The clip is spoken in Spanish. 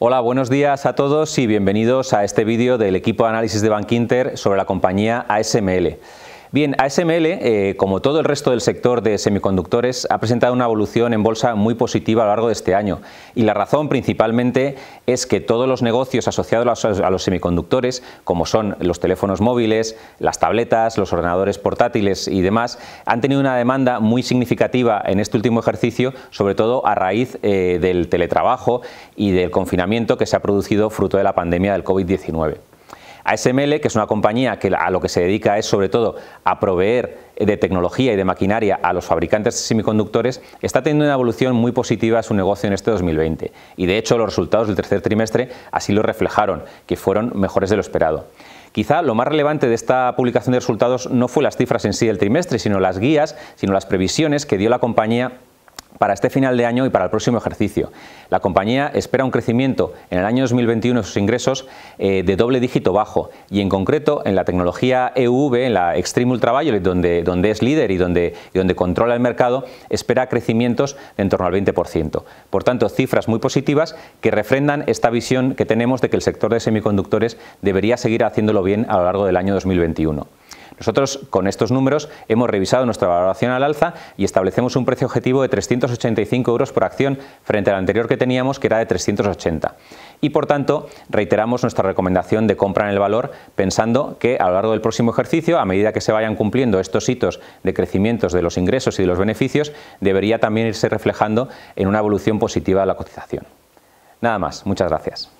Hola, buenos días a todos y bienvenidos a este vídeo del equipo de análisis de Bankinter sobre la compañía ASML. Bien, ASML, eh, como todo el resto del sector de semiconductores, ha presentado una evolución en bolsa muy positiva a lo largo de este año. Y la razón principalmente es que todos los negocios asociados a los semiconductores, como son los teléfonos móviles, las tabletas, los ordenadores portátiles y demás, han tenido una demanda muy significativa en este último ejercicio, sobre todo a raíz eh, del teletrabajo y del confinamiento que se ha producido fruto de la pandemia del COVID-19. ASML, que es una compañía que a lo que se dedica es sobre todo a proveer de tecnología y de maquinaria a los fabricantes de semiconductores, está teniendo una evolución muy positiva su negocio en este 2020. Y de hecho los resultados del tercer trimestre así lo reflejaron, que fueron mejores de lo esperado. Quizá lo más relevante de esta publicación de resultados no fue las cifras en sí del trimestre, sino las guías, sino las previsiones que dio la compañía para este final de año y para el próximo ejercicio. La compañía espera un crecimiento en el año 2021 de sus ingresos eh, de doble dígito bajo y en concreto en la tecnología EUV, en la Extreme Ultraviolet, donde, donde es líder y donde, y donde controla el mercado, espera crecimientos de en torno al 20%. Por tanto, cifras muy positivas que refrendan esta visión que tenemos de que el sector de semiconductores debería seguir haciéndolo bien a lo largo del año 2021. Nosotros con estos números hemos revisado nuestra valoración al alza y establecemos un precio objetivo de 385 euros por acción frente al anterior que teníamos que era de 380. Y por tanto reiteramos nuestra recomendación de compra en el valor pensando que a lo largo del próximo ejercicio, a medida que se vayan cumpliendo estos hitos de crecimientos de los ingresos y de los beneficios, debería también irse reflejando en una evolución positiva de la cotización. Nada más, muchas gracias.